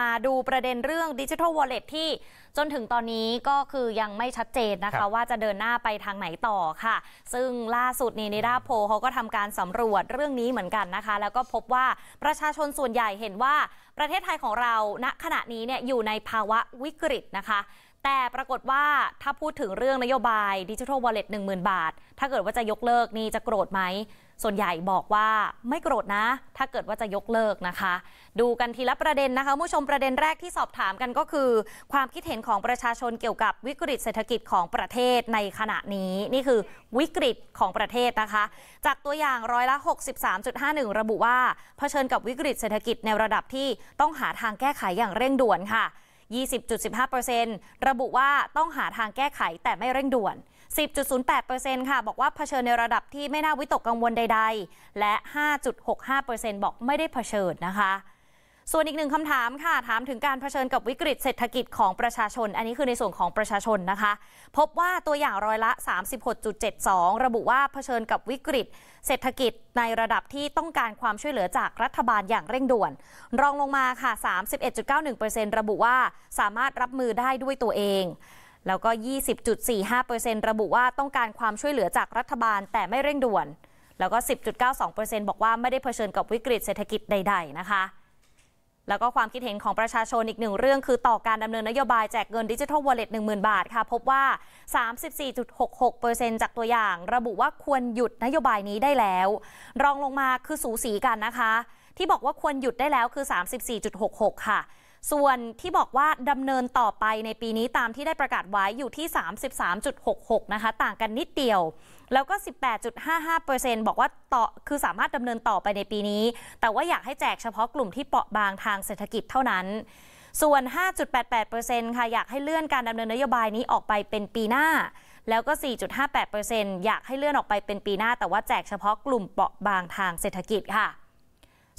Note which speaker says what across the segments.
Speaker 1: มาดูประเด็นเรื่องดิจิทัลวอลเล็ตที่จนถึงตอนนี้ก็คือยังไม่ชัดเจนนะคะว่าจะเดินหน้าไปทางไหนต่อค่ะ ซึ่งล่าสุดนี่นิดาโพเขาก็ทำการสำรวจเรื่องนี้เหมือนกันนะคะ แล้วก็พบว่าประชาชนส่วนใหญ่เห็นว่าประเทศไทยของเราณขณะนี้เนี่ยอยู่ในภาวะวิกฤตนะคะ แต่ปรากฏว่าถ้าพูดถึงเรื่องนโยบายดิจิทัลวอลเล็ตหนึ่งหมื่นบาท ถ้าเกิดว่าจะยกเลิกนี่จะโกรธไหมส่วนใหญ่บอกว่าไม่โกรธนะ ถ้าเกิดว่าจะยกเลิกนะคะ ดูกันทีละประเด็นนะคะ ผู้ชมประเด็นแรกที่สอบถามกันก็คือ ความคิดเห็นของประชาชน เกี่ยวกับวิกฤตเศรษฐกิจของประเทศในขณะนี้ นี่คือวิกฤตของประเทศนะคะ จากตัวอย่างร้อยละ 63.51 ระบุว่าเผชิญกับวิกฤตเศรษฐกิจในระดับที่ต้องหาทางแก้ไขอย่างเร่งด่วนค่ะ 20.15%ระบุว่าต้องหาทางแก้ไขแต่ไม่เร่งด่วน10.08%ค่ะบอกว่าเผชิญในระดับที่ไม่น่าวิตกกังวลใดๆ และ 5.65%บอกไม่ได้เผชิญนะคะ ส่วนอีกหนึ่งคำถามค่ะถามถึงการเผชิญกับวิกฤตเศรษฐกิจของประชาชน อันนี้คือในส่วนของประชาชนนะคะ พบว่าตัวอย่างร้อยละ 36.72 ระบุว่าเผชิญกับวิกฤต เศรษฐกิจในระดับที่ต้องการความช่วยเหลือจากรัฐบาลอย่างเร่งด่วน รองลงมาค่ะ 31.91%ระบุว่าสามารถรับมือได้ด้วยตัวเองแล้วก็ 20.45%ระบุว่าต้องการความช่วยเหลือจากรัฐบาล แต่ไม่เร่งด่วน แล้วก็ 10.92%บอกว่าไม่ได้เผชิญกับวิกฤตเศรษฐกิจใดๆ นะคะ แล้วก็ความคิดเห็นของประชาชนอีกหนึ่งเรื่องคือต่อการดำเนินนโยบายแจกเงินดิจิทัลวอลเล็ต10,000 บาทค่ะ พบว่า 34.66%จากตัวอย่าง ระบุว่าควรหยุดนโยบายนี้ได้แล้ว รองลงมาคือสูสีกันนะคะ ที่บอกว่าควรหยุดได้แล้วคือ 34.66 ค่ะส่วนที่บอกว่าดำเนินต่อไปในปีนี้ตามที่ได้ประกาศไว้อยู่ที่ 33.66นะคะต่างกันนิดเดียว แล้วก็ 18.55%บอกว่าต่อคือสามารถดำเนินต่อไปในปีนี้ แต่ว่าอยากให้แจกเฉพาะกลุ่มที่เปราะบางทางเศรษฐกิจเท่านั้น ส่วน 5.88%ค่ะอยากให้เลื่อนการดำเนินนโยบายนี้ออกไปเป็นปีหน้า แล้วก็4.58%อยากให้เลื่อนออกไปเป็นปีหน้า แต่ว่าแจกเฉพาะกลุ่มเปราะบางทางเศรษฐกิจค่ะ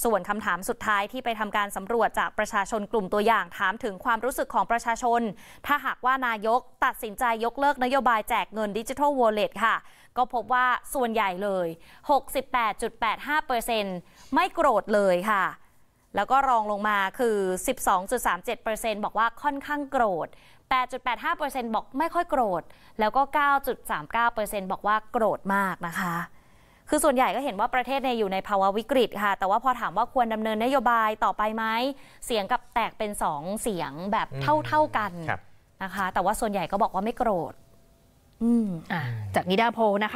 Speaker 1: ส่วนคำถามสุดท้ายที่ไปทำการสำรวจจากประชาชนกลุ่มตัวอย่างถามถึงความรู้สึกของประชาชน ถ้าหากว่านายกตัดสินใจยกเลิก นโยบายแจกเงินดิจิทัลวอลเล็ตค่ะ ก็พบว่าส่วนใหญ่เลย 68.85%ไม่โกรธเลยค่ะ แล้วก็รองลงมาคือ 12.37%บอกว่าค่อนข้างโกรธ 8.85%บอกไม่ค่อยโกรธ แล้วก็ 9.39%บอกว่าโกรธมากนะคะคือส่วนใหญ่ก็เห็นว่าประเทศในอยู่ในภาวะวิกฤตค่ะแต่ว่าพอถามว่าควรดำเนินนโยบายต่อไปไหมเสียงกับแตกเป็นสองเสียงแบบเท่าๆกันนะคะ แต่ว่าส่วนใหญ่ก็บอกว่าไม่โกรธ อืมอ่าจากนิดาโพนะคะ